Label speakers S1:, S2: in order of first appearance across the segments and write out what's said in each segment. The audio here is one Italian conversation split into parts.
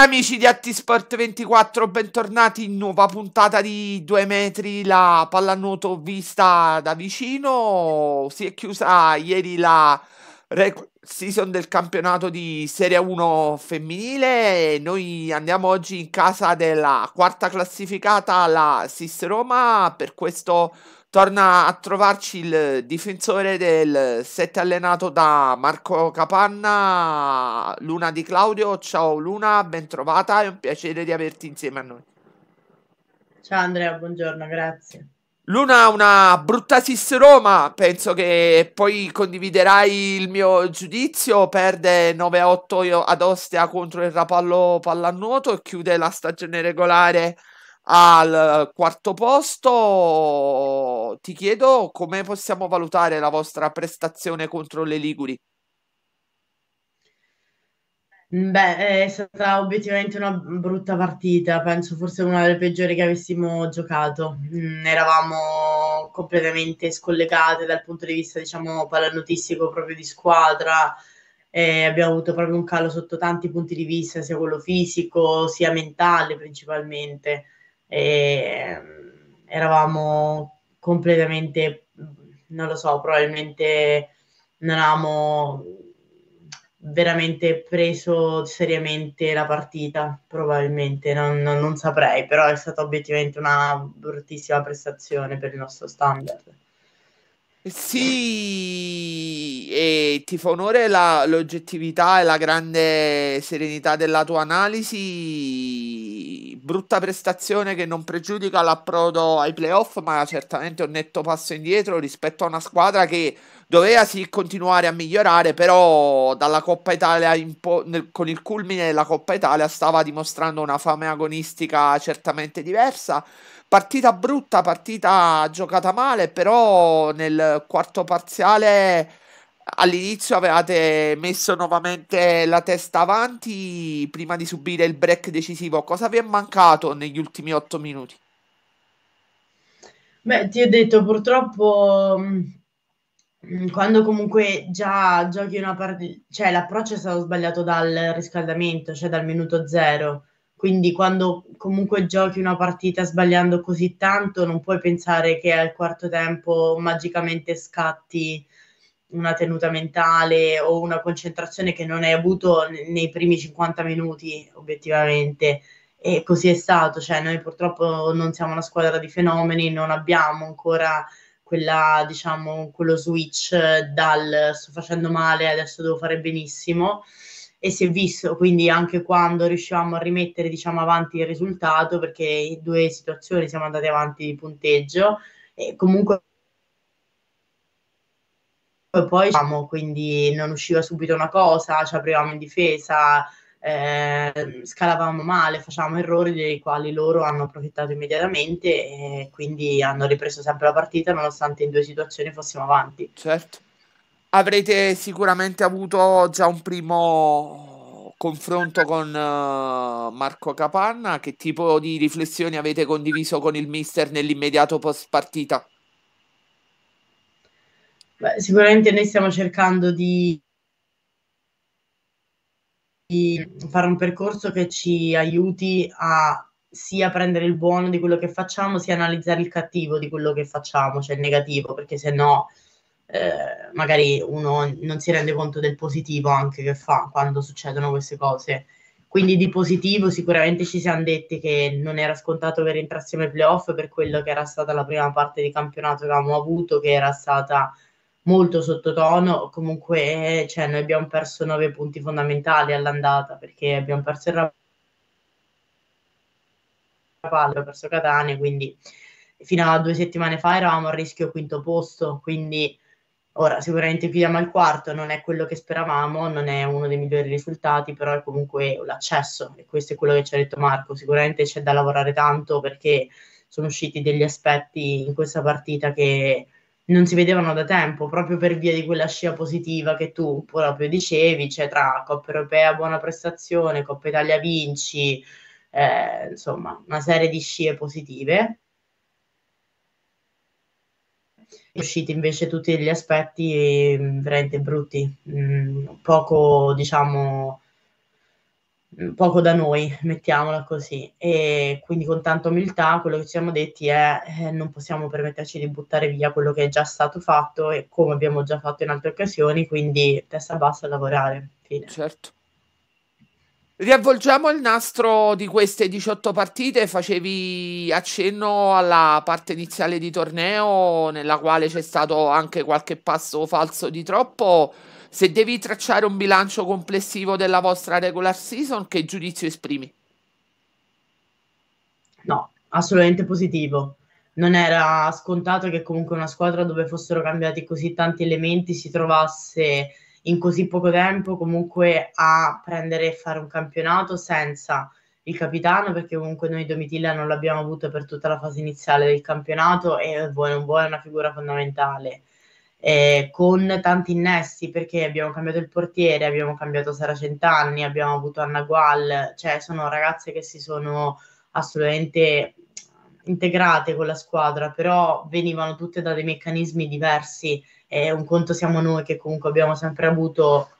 S1: Amici di Attisport 24, bentornati in nuova puntata di due metri, la pallanuoto vista da vicino. Si è chiusa ieri la Rec- season del campionato di Serie 1 femminile. Noi andiamo oggi in casa della quarta classificata, la Sis Roma. Per questo torna a trovarci il difensore del set allenato da Marco Capanna, Luna Di Claudio. Ciao Luna, ben trovata, è un piacere di averti insieme a noi. Ciao Andrea, buongiorno,
S2: grazie.
S1: Luna, una brutta sis Roma, penso che poi condividerai il mio giudizio, perde 9-8 ad Ostia contro il Rapallo Pallannuoto e chiude la stagione regolare al quarto posto. Ti chiedo come possiamo valutare la vostra prestazione contro le Liguri.
S2: Beh, è stata obiettivamente una brutta partita, penso forse una delle peggiori che avessimo giocato. Mm, eravamo completamente scollegate dal punto di vista, diciamo, pallanuotistico proprio di squadra. Eh, abbiamo avuto proprio un calo sotto tanti punti di vista, sia quello fisico, sia mentale principalmente. Eh, eravamo completamente, mm, non lo so, probabilmente non avevamo veramente preso seriamente la partita, probabilmente, non, non, non, saprei, però è stata obiettivamente una bruttissima prestazione per il nostro standard.
S1: Eh sì, e ti fa onore la, l'oggettività e la grande serenità della tua analisi brutta prestazione che non pregiudica l'approdo ai playoff, ma certamente un netto passo indietro rispetto a una squadra che doveva sì continuare a migliorare, però dalla Coppa Italia po- nel, con il culmine della Coppa Italia stava dimostrando una fame agonistica certamente diversa. Partita brutta, partita giocata male, però nel quarto parziale all'inizio avevate messo nuovamente la testa avanti prima di subire il break decisivo. Cosa vi è mancato negli ultimi otto minuti? Beh, ti ho
S2: detto, purtroppo mm, quando comunque già giochi una partita, cioè l'approccio è stato sbagliato dal riscaldamento, cioè dal minuto zero. Quindi quando comunque giochi una partita sbagliando così tanto, non puoi pensare che al quarto tempo magicamente scatti una tenuta mentale o una concentrazione che non hai avuto nei primi 50 minuti, obiettivamente. E così è stato, cioè noi purtroppo non siamo una squadra di fenomeni, non abbiamo ancora quella, diciamo, quello switch dal sto facendo male, adesso devo fare benissimo e si è visto quindi anche quando riuscivamo a rimettere diciamo, avanti il risultato perché in due situazioni siamo andati avanti di punteggio e comunque poi diciamo, quindi non usciva subito una cosa, ci aprivamo in difesa, eh, scalavamo male, facevamo errori dei quali loro hanno approfittato immediatamente e quindi hanno ripreso sempre la partita nonostante in due situazioni fossimo avanti.
S1: Certo. Avrete sicuramente avuto già un primo confronto con uh, Marco Capanna, che tipo di riflessioni avete condiviso con il mister nell'immediato post partita?
S2: Beh, sicuramente noi stiamo cercando di, di, fare un percorso che ci aiuti a sia prendere il buono di quello che facciamo, sia analizzare il cattivo di quello che facciamo, cioè il negativo, perché se no eh, magari uno non si rende conto del positivo anche che fa quando succedono queste cose. Quindi di positivo sicuramente ci siamo detti che non era scontato che rientrassimo ai playoff per quello che era stata la prima parte di campionato che avevamo avuto, che era stata molto sottotono, comunque cioè, noi abbiamo perso nove punti fondamentali all'andata perché abbiamo perso il Rapallo, abbiamo perso Catania, quindi fino a due settimane fa eravamo a rischio quinto posto, quindi ora sicuramente chiudiamo al quarto, non è quello che speravamo, non è uno dei migliori risultati, però è comunque l'accesso e questo è quello che ci ha detto Marco, sicuramente c'è da lavorare tanto perché sono usciti degli aspetti in questa partita che non si vedevano da tempo, proprio per via di quella scia positiva che tu proprio dicevi, cioè tra Coppa Europea buona prestazione, Coppa Italia vinci, eh, insomma, una serie di scie positive. Usciti invece tutti gli aspetti eh, veramente brutti, mh, mm, poco diciamo poco da noi, mettiamola così. E quindi con tanta umiltà quello che ci siamo detti è eh, non possiamo permetterci di buttare via quello che è già stato fatto e come
S1: abbiamo già fatto in altre occasioni, quindi testa bassa a lavorare. Fine. Certo. Riavvolgiamo il nastro di queste 18 partite, facevi accenno alla parte iniziale di torneo nella quale c'è stato anche qualche passo falso di troppo. Se devi tracciare un bilancio complessivo della vostra regular season, che giudizio esprimi?
S2: No, assolutamente positivo. Non era scontato che comunque una squadra dove fossero cambiati così tanti elementi si trovasse in così poco tempo comunque a prendere e fare un campionato senza il capitano perché comunque noi Domitilla non l'abbiamo avuto per tutta la fase iniziale del campionato e vuole non vuole una figura fondamentale eh, con tanti innesti perché abbiamo cambiato il portiere, abbiamo cambiato Sara Centanni, abbiamo avuto Anna Gual, cioè sono ragazze che si sono assolutamente integrate con la squadra, però venivano tutte da dei meccanismi diversi. Eh, un conto siamo noi che comunque abbiamo sempre avuto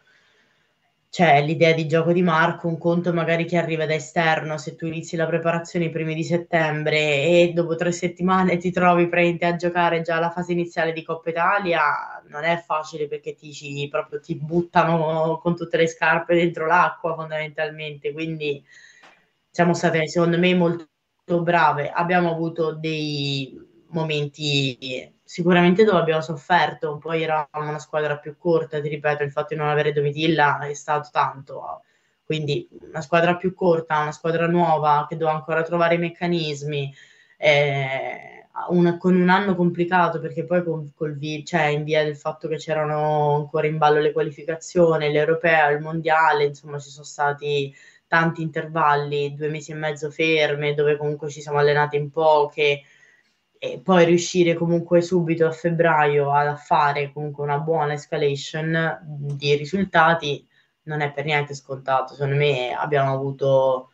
S2: cioè l'idea di gioco di Marco, un conto magari che arriva da esterno, se tu inizi la preparazione i primi di settembre e dopo tre settimane ti trovi praticamente a giocare già la fase iniziale di Coppa Italia, non è facile perché ti, ci, proprio, ti buttano con tutte le scarpe dentro l'acqua fondamentalmente, quindi siamo state secondo me molto brave, abbiamo avuto dei momenti sicuramente dove abbiamo sofferto, poi eravamo una squadra più corta, ti ripeto, il fatto di non avere Domitilla è stato tanto, quindi una squadra più corta, una squadra nuova che doveva ancora trovare i meccanismi, eh, un, con un anno complicato perché poi con, col vi, cioè, in via del fatto che c'erano ancora in ballo le qualificazioni, l'europeo, il mondiale, insomma ci sono stati tanti intervalli, due mesi e mezzo ferme dove comunque ci siamo allenati in poche e poi riuscire comunque subito a febbraio a fare comunque una buona escalation di risultati non è per niente scontato. Secondo me abbiamo avuto,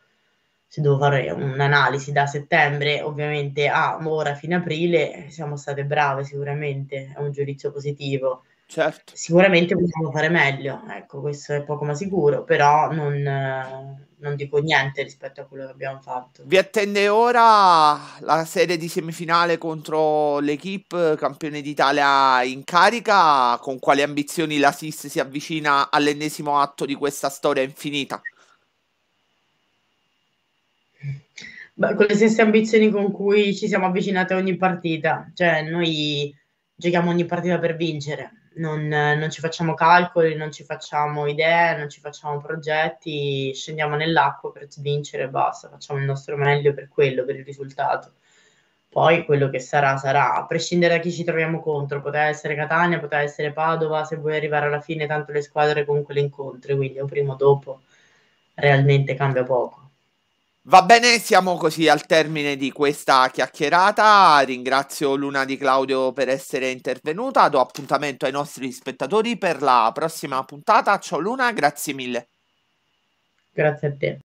S2: se devo fare un'analisi da settembre, ovviamente a ah, ora fino aprile, siamo state brave sicuramente, è un giudizio positivo. Certo. Sicuramente possiamo fare meglio, ecco, questo è poco ma sicuro, però non non dico niente rispetto a quello che abbiamo fatto.
S1: Vi attende ora la serie di semifinale contro l'Equipe, campione d'Italia in carica. Con quali ambizioni la SIS si avvicina all'ennesimo atto di questa storia infinita?
S2: Beh, con le stesse ambizioni con cui ci siamo avvicinati a ogni partita, cioè noi giochiamo ogni partita per vincere, non, non, ci facciamo calcoli, non ci facciamo idee, non ci facciamo progetti, scendiamo nell'acqua per vincere e basta, facciamo il nostro meglio per quello, per il risultato. Poi quello che sarà, sarà, a prescindere da chi ci troviamo contro, potrà essere Catania, potrà essere Padova, se vuoi arrivare alla fine, tanto le squadre comunque le incontri, quindi o prima o dopo realmente cambia poco.
S1: Va bene, siamo così al termine di questa chiacchierata. Ringrazio Luna di Claudio per essere intervenuta. Do appuntamento ai nostri spettatori per la prossima puntata. Ciao Luna, grazie mille.
S2: Grazie a te.